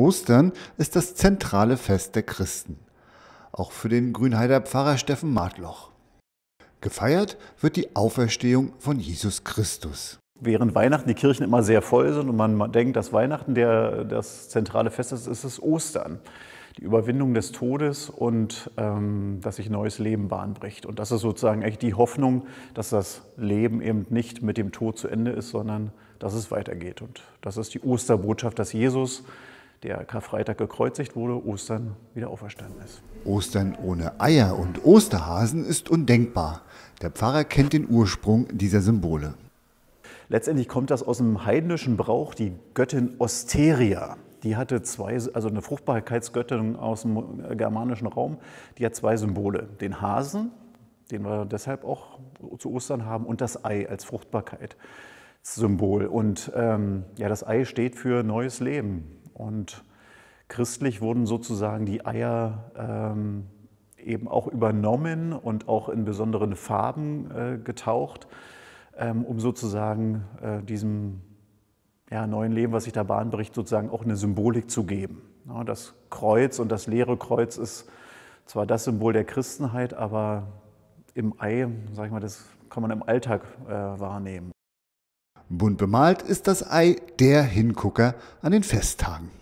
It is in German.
Ostern ist das zentrale Fest der Christen. Auch für den Grünheider Pfarrer Steffen Martloch. Gefeiert wird die Auferstehung von Jesus Christus. Während Weihnachten die Kirchen immer sehr voll sind und man denkt, dass Weihnachten der, das zentrale Fest ist, ist es Ostern. Die Überwindung des Todes und ähm, dass sich neues Leben bahnbricht. Und das ist sozusagen echt die Hoffnung, dass das Leben eben nicht mit dem Tod zu Ende ist, sondern dass es weitergeht. Und das ist die Osterbotschaft, dass Jesus der Karfreitag gekreuzigt wurde, Ostern wieder auferstanden ist. Ostern ohne Eier und Osterhasen ist undenkbar. Der Pfarrer kennt den Ursprung dieser Symbole. Letztendlich kommt das aus dem heidnischen Brauch, die Göttin Osteria. Die hatte zwei, also eine Fruchtbarkeitsgöttin aus dem germanischen Raum, die hat zwei Symbole. Den Hasen, den wir deshalb auch zu Ostern haben, und das Ei als Fruchtbarkeitssymbol. Und ähm, ja, das Ei steht für neues Leben, und christlich wurden sozusagen die Eier ähm, eben auch übernommen und auch in besonderen Farben äh, getaucht, ähm, um sozusagen äh, diesem ja, neuen Leben, was sich da bahnbricht, sozusagen auch eine Symbolik zu geben. Ja, das Kreuz und das leere Kreuz ist zwar das Symbol der Christenheit, aber im Ei, sag ich mal, das kann man im Alltag äh, wahrnehmen. Bunt bemalt ist das Ei der Hingucker an den Festtagen.